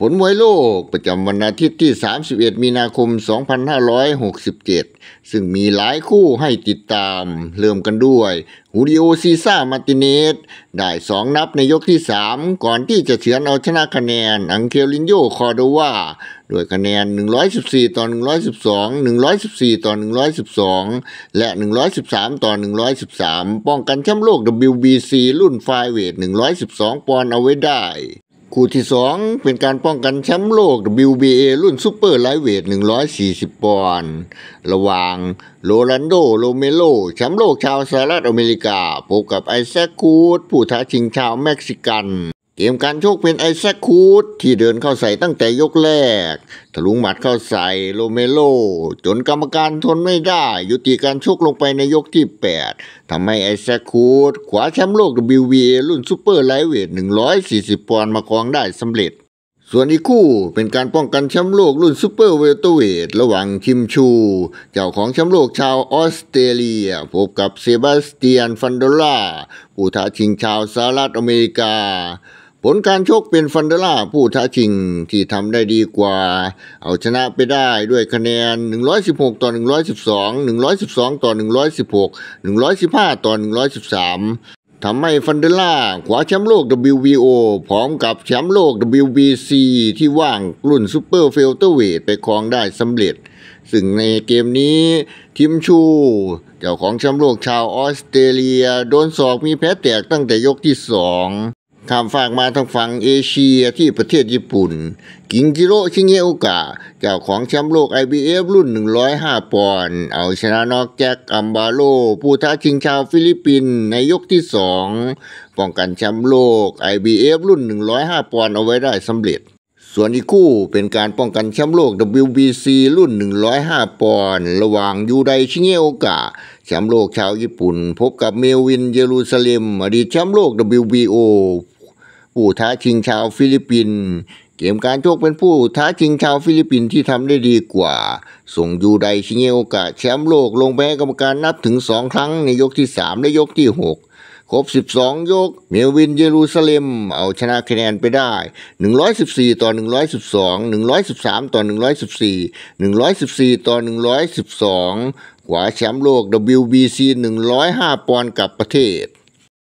ผลมวยโลกประจำวันอาทิตย์ที่ 31 มีนาคม 2567 ซึ่งมีหลายคู่ให้ติดตาม เริ่มกันด้วย ฮูริโอซีซ่า มาติเนสได้สองนับในยกที่ 3 ก่อนที่จะเฉือนเอาชนะคะแนนอังเคลินโยคอโดวาด้วยคะแนน 114ต่อ112 114ต่อ112 และ 113 ต่อ 113 ป้องกันแชมป์โลก WBC รุ่นไฟเวท 112 ปอนด์เอาไว้ได้คู่ที่ 2เป็นการป้องกันแชมป์โลก WBA รุ่นซูเปอร์ไลท์เวท 140 ปอนด์ระหว่างโรลันโดโรเมโลแชมป์โลกชาวสหรัฐอเมริกา พบกับไอแซคคูดผู้ท้าชิงชาวเม็กซิกันเกมการโชคเป็นไอแซคคูดที่เดินเข้าใส่ตั้งแต่ยกแรกทะลุหมัดเข้าใส่โลเมโล จนกรรมการทนไม่ได้ ยุติการโชคลงไปในยกที่ 8 ทำให้ไอแซคคูดขวาแชมป์โลก WBA รุ่นซูเปอร์ไลท์เวท 140 ปอนด์มาครองได้สำเร็จ ส่วนอีกคู่เป็นการป้องกันแชมป์โลกรุ่นซูเปอร์เวลเตเวทระหว่างคิมชู เจ้าของแชมป์โลกชาวออสเตรเลียพบกับเซบาสเตียนฟันโดล่าผู้ท้าชิงชาวสหรัฐอเมริกาผลการชกเป็นฟันเดล่าผู้ท้าชิงที่ทำได้ดีกว่า เอาชนะไปได้ด้วยคะแนน 116 ต่อ 112 112ต่อ 116 115ต่อ 113ทำให้ฟันเดล่าคว้าแชมป์โลก WBO พร้อมกับแชมป์โลก WBC ที่ว่างรุ่นซูเปอร์เฟลเตอร์เวทไปครองได้สำเร็จ ซึ่งในเกมนี้ทิมชู เจ้าของแชมป์โลกชาวออสเตรเลีย โดนศอกมีแพ้แตกตั้งแต่ยกที่สองข้ามฝากมาทางฝั่งเอเชียที่ประเทศญี่ปุ่นกิงจิโร่ชิเงโอกะเจ้าของแชมป์โลก IBF รุ่น 105 ปอนด์เอาชนะนอกแจ็คอัมบาโลผู้ท้าชิงชาวฟิลิปปินส์ในยกที่ 2 ป้องกันแชมป์โลก IBF รุ่น 105 ปอนด์เอาไว้ได้สำเร็จ ส่วนอีกคู่เป็นการป้องกันแชมป์โลก WBC รุ่น 105 ปอนด์ระหว่างยูไดชิเงโอกะแชมป์โลกชาวญี่ปุ่น พบกับเมลวินเยรูซาเล็มอดีตแชมป์โลก WBO ผู้ท้าชิงชาวฟิลิปปินส์เกมการโชคเป็นผู้ท้าชิงชาวฟิลิปปินส์ที่ทำได้ดีกว่า ส่งยูไดชิงเงโอกาส แชมป์โลกลงแพ้กรรมการนับถึง 2 ครั้งในยกที่3และยกที่ 6 ครบ 12ยก เมลวินเยรูซาเล็ม เอาชนะคะแนนไปได้ 114 ต่อ112 113 ต่อ 114 114 ต่อ 112กว่าแชมป์โลก WBC 105 ปอนด์กับประเทศ